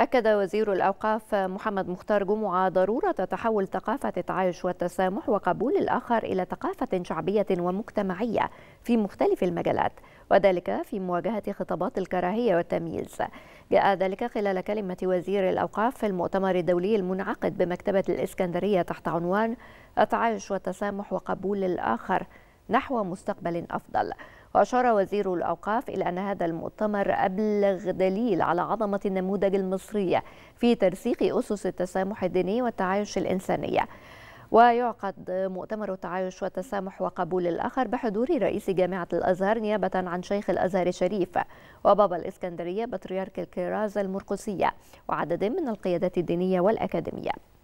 أكد وزير الأوقاف محمد مختار جمعة ضرورة تحول ثقافة التعايش والتسامح وقبول الآخر إلى ثقافة شعبية ومجتمعية في مختلف المجالات وذلك في مواجهة خطابات الكراهية والتمييز جاء ذلك خلال كلمة وزير الأوقاف في المؤتمر الدولي المنعقد بمكتبة الإسكندرية تحت عنوان التعايش والتسامح وقبول الآخر نحو مستقبل أفضل وأشار وزير الأوقاف إلى أن هذا المؤتمر أبلغ دليل على عظمة النموذج المصري في ترسيخ أسس التسامح الديني والتعايش الإنسانية ويعقد مؤتمر التعايش والتسامح وقبول الآخر بحضور رئيس جامعة الأزهر نيابة عن شيخ الأزهر الشريف وبابا الإسكندرية بطريرك الكرازة المرقسية وعدد من القيادات الدينية والأكاديمية